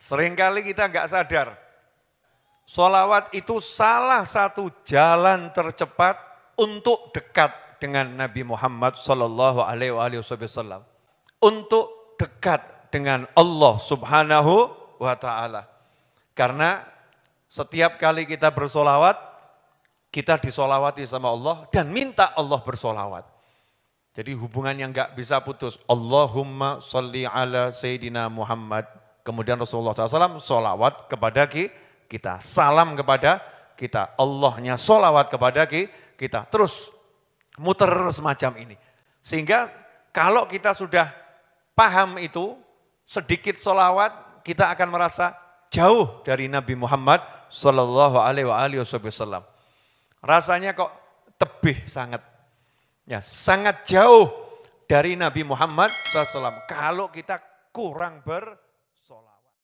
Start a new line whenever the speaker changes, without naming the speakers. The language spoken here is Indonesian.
Seringkali kita nggak sadar. sholawat itu salah satu jalan tercepat untuk dekat dengan Nabi Muhammad Sallallahu Alaihi Wasallam. Untuk dekat dengan Allah Subhanahu wa Ta'ala. Karena setiap kali kita bersolawat, kita disolawati sama Allah dan minta Allah bersolawat. Jadi hubungan yang nggak bisa putus. Allahumma salli ala Sayyidina Muhammad Kemudian Rasulullah SAW solawat kepada kita, salam kepada kita. Allahnya solawat kepada kita. Terus muter semacam ini. Sehingga kalau kita sudah paham itu, sedikit solawat kita akan merasa jauh dari Nabi Muhammad Shallallahu Rasanya kok tebih sangat, ya sangat jauh dari Nabi Muhammad SAW. Kalau kita kurang ber só lá.